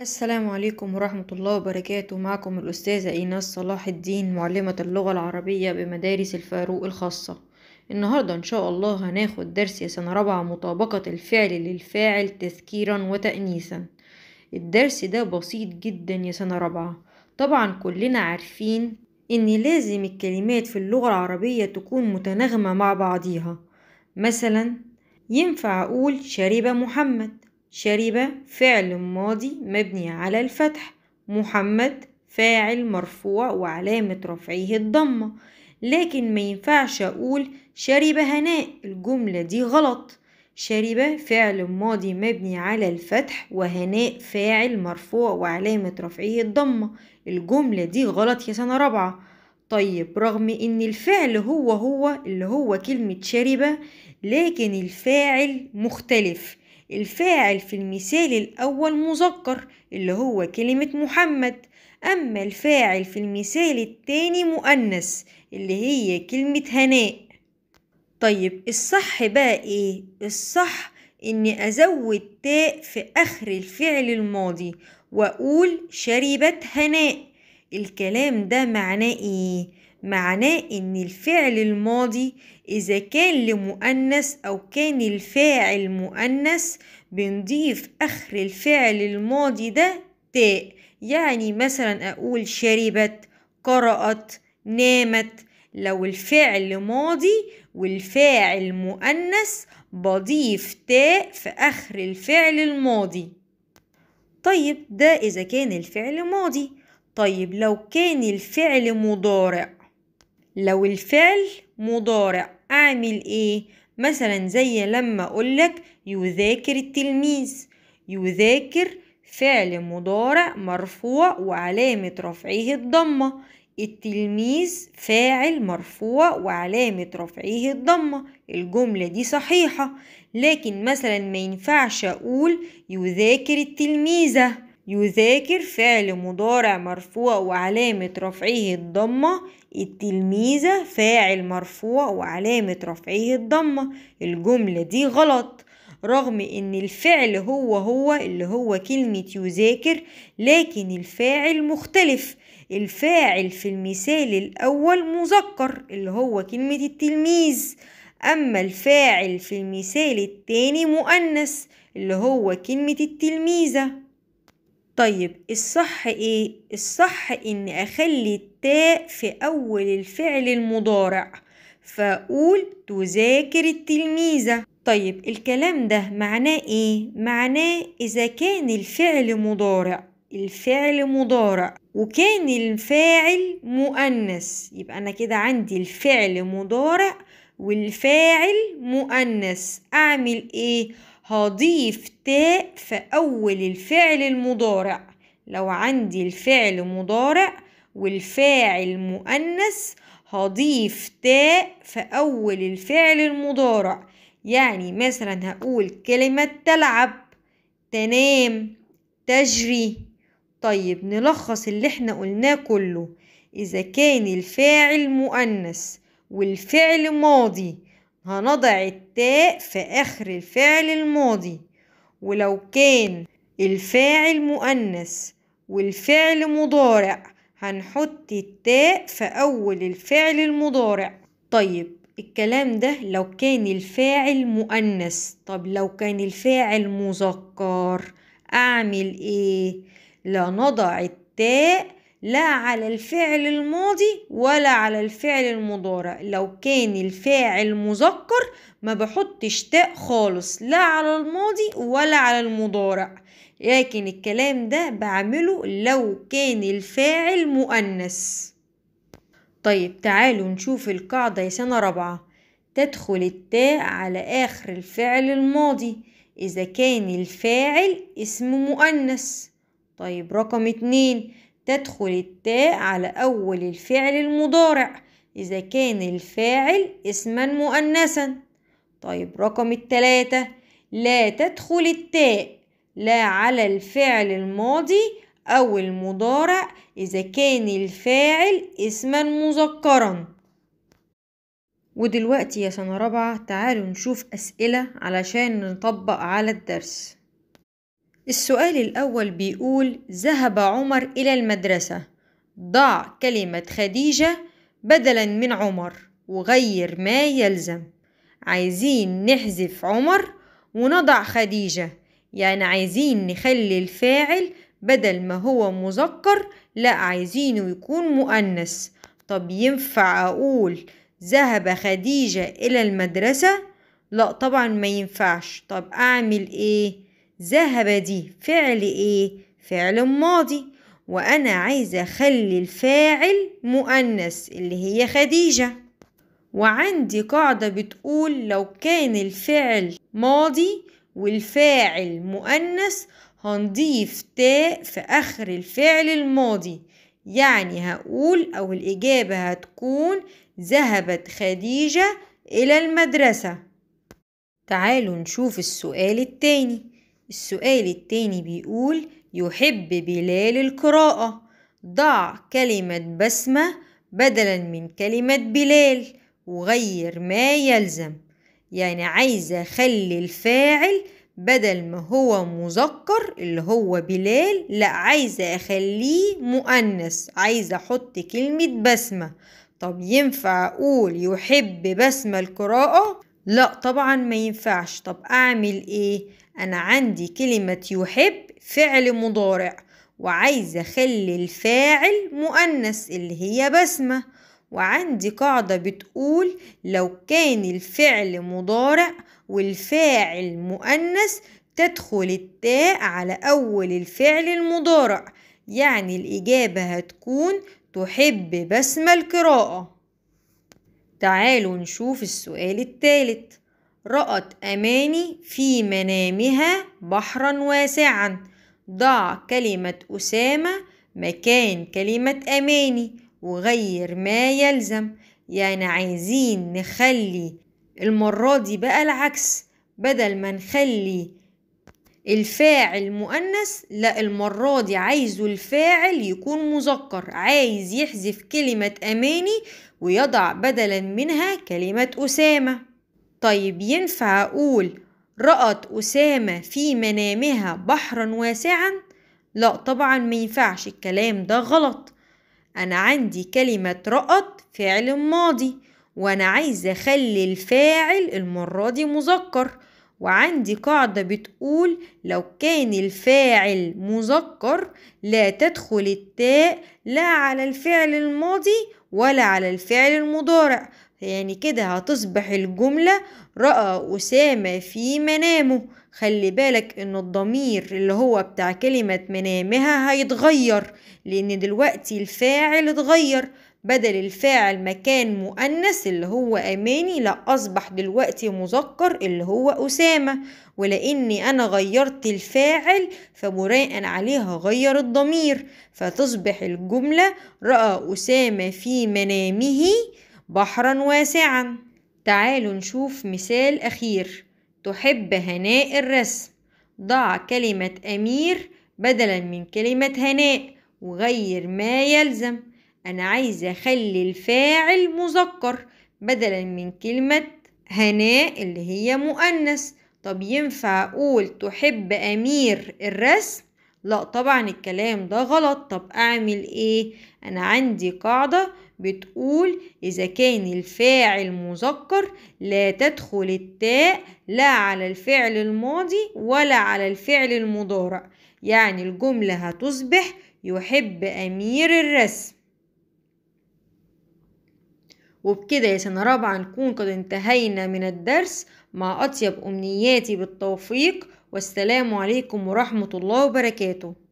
السلام عليكم ورحمة الله وبركاته معكم الأستاذة إيناس صلاح الدين معلمة اللغة العربية بمدارس الفاروق الخاصة النهاردة إن شاء الله هناخد درس يا سنة رابعة مطابقة الفعل للفاعل تذكيرا وتأنيسا الدرس ده بسيط جدا يا سنة رابعة طبعا كلنا عارفين إن لازم الكلمات في اللغة العربية تكون متناغمة مع بعضيها مثلا ينفع أقول شرب محمد شرب فعل ماضي مبني على الفتح محمد فاعل مرفوع وعلامة رفعه الضمة لكن ما ينفعش أقول شرب هناء الجملة دي غلط شرب فعل ماضي مبني على الفتح وهناء فاعل مرفوع وعلامة رفعه الضمة الجملة دي غلط يا سنة رابعة طيب رغم ان الفعل هو هو اللي هو كلمة شرب لكن الفاعل مختلف الفاعل في المثال الأول مذكر اللي هو كلمة محمد أما الفاعل في المثال التاني مؤنث اللي هي كلمة هناء طيب الصح بقى إيه؟ الصح إني أزود تاء في آخر الفعل الماضي وأقول شربت هناء الكلام ده معناه إيه؟ معناه ان الفعل الماضي اذا كان لمؤنث او كان الفاعل مؤنث بنضيف اخر الفعل الماضي ده تاء يعني مثلا اقول شربت قرأت نامت لو الفعل ماضي والفاعل مؤنث بضيف تاء في اخر الفعل الماضي طيب ده اذا كان الفعل ماضي طيب لو كان الفعل مضارع لو الفعل مضارع أعمل إيه؟ مثلا زي لما أقولك يذاكر التلميذ يذاكر فعل مضارع مرفوع وعلامة رفعه الضمة التلميذ فاعل مرفوع وعلامة رفعه الضمة الجملة دي صحيحة لكن مثلا ما ينفعش أقول يذاكر التلميذة يذاكر فعل مضارع مرفوع وعلامة رفعه الضمة التلميذة فاعل مرفوع وعلامة رفعه الضمة الجملة دي غلط رغم ان الفعل هو هو اللي هو كلمة يذاكر لكن الفاعل مختلف الفاعل في المثال الاول مذكر اللي هو كلمة التلميذ اما الفاعل في المثال التاني مؤنث اللي هو كلمة التلميذة طيب الصح ايه الصح ان اخلي التاء في اول الفعل المضارع فاقول تذاكر التلميذه طيب الكلام ده معناه ايه معناه اذا كان الفعل مضارع الفعل مضارع وكان الفاعل مؤنث يبقى انا كده عندي الفعل مضارع والفاعل مؤنث اعمل ايه هضيف تاء في أول الفعل المضارع لو عندي الفعل مضارع والفاعل مؤنث هضيف تاء في أول الفعل المضارع يعني مثلا هقول كلمة تلعب تنام تجري طيب نلخص اللي احنا قلناه كله إذا كان الفاعل مؤنث والفعل ماضي هنضع التاء في آخر الفعل الماضي ولو كان الفاعل مؤنث والفعل مضارع هنحط التاء في أول الفعل المضارع طيب الكلام ده لو كان الفاعل مؤنث طب لو كان الفاعل مذكر أعمل إيه؟ لا نضع التاء لا على الفعل الماضي ولا على الفعل المضارع لو كان الفاعل مذكر ما بحطش تاء خالص لا على الماضي ولا على المضارع لكن الكلام ده بعمله لو كان الفاعل مؤنث طيب تعالوا نشوف القاعدة يا سنة رابعة تدخل التاء على آخر الفعل الماضي إذا كان الفاعل اسم مؤنث طيب رقم اتنين تدخل التاء على أول الفعل المضارع إذا كان الفاعل اسما مؤنثا طيب رقم التلاتة لا تدخل التاء لا على الفعل الماضي أو المضارع إذا كان الفاعل اسما مذكرا ودلوقتي يا سنة رابعة تعالوا نشوف أسئلة علشان نطبق على الدرس السؤال الأول بيقول ذهب عمر إلى المدرسة ضع كلمة خديجة بدلا من عمر وغير ما يلزم عايزين نحذف عمر ونضع خديجة يعني عايزين نخلي الفاعل بدل ما هو مذكر لا عايزينه يكون مؤنث طب ينفع أقول ذهب خديجة إلى المدرسة؟ لا طبعا ما ينفعش طب أعمل إيه؟ ذهب دي فعل ايه فعل ماضي وانا عايزة اخلي الفاعل مؤنث اللي هي خديجة وعندي قاعدة بتقول لو كان الفعل ماضي والفاعل مؤنث هنضيف تاء في اخر الفعل الماضي يعني هقول او الاجابة هتكون ذهبت خديجة الى المدرسة تعالوا نشوف السؤال التاني السؤال التاني بيقول يحب بلال القراءة ضع كلمة بسمة بدلا من كلمة بلال وغير ما يلزم يعني عايزة أخلي الفاعل بدل ما هو مذكر اللي هو بلال لا عايزة أخليه مؤنث عايزة أحط كلمة بسمة طب ينفع أقول يحب بسمة القراءة؟ لا طبعا ما ينفعش طب أعمل إيه؟ أنا عندي كلمة يحب فعل مضارع وعايزة أخلي الفاعل مؤنث اللي هي بسمة وعندي قاعدة بتقول لو كان الفعل مضارع والفاعل مؤنث تدخل التاء على أول الفعل المضارع يعني الإجابة هتكون تحب بسمة القراءة تعالوا نشوف السؤال الثالث رأت أماني في منامها بحرا واسعا ضع كلمة أسامة مكان كلمة أماني وغير ما يلزم يعني عايزين نخلي المرة دي بقى العكس بدل ما نخلي الفاعل مؤنث لا المرة دي عايزه الفاعل يكون مذكر عايز يحذف كلمة أماني ويضع بدلا منها كلمة أسامة طيب ينفع أقول رأت أسامة في منامها بحرا واسعا؟ لا طبعا ما ينفعش الكلام ده غلط أنا عندي كلمة رأت فعل ماضي وأنا عايزة أخلي الفاعل المرة دي مذكر وعندي قاعدة بتقول لو كان الفاعل مذكر لا تدخل التاء لا على الفعل الماضي ولا على الفعل المضارع يعني كده هتصبح الجملة رأى أسامة في منامه خلي بالك إن الضمير اللي هو بتاع كلمة منامها هيتغير لأن دلوقتي الفاعل اتغير بدل الفاعل مكان مؤنث اللي هو أماني لا أصبح دلوقتي مذكر اللي هو أسامة ولأني أنا غيرت الفاعل فبراء عليها غير الضمير فتصبح الجملة رأى أسامة في منامه بحرا واسعا تعالوا نشوف مثال أخير تحب هناء الرسم ضع كلمة أمير بدلا من كلمة هناء وغير ما يلزم أنا عايزة أخلي الفاعل مذكر بدلا من كلمة هناء اللي هي مؤنث طب ينفع أقول تحب أمير الرسم؟ لا طبعا الكلام ده غلط طب أعمل إيه؟ أنا عندي قاعدة بتقول إذا كان الفاعل مذكر لا تدخل التاء لا على الفعل الماضي ولا على الفعل المضارع يعني الجملة هتصبح يحب أمير الرسم وبكده يا سنة رابعة نكون قد انتهينا من الدرس مع أطيب أمنياتي بالتوفيق والسلام عليكم ورحمة الله وبركاته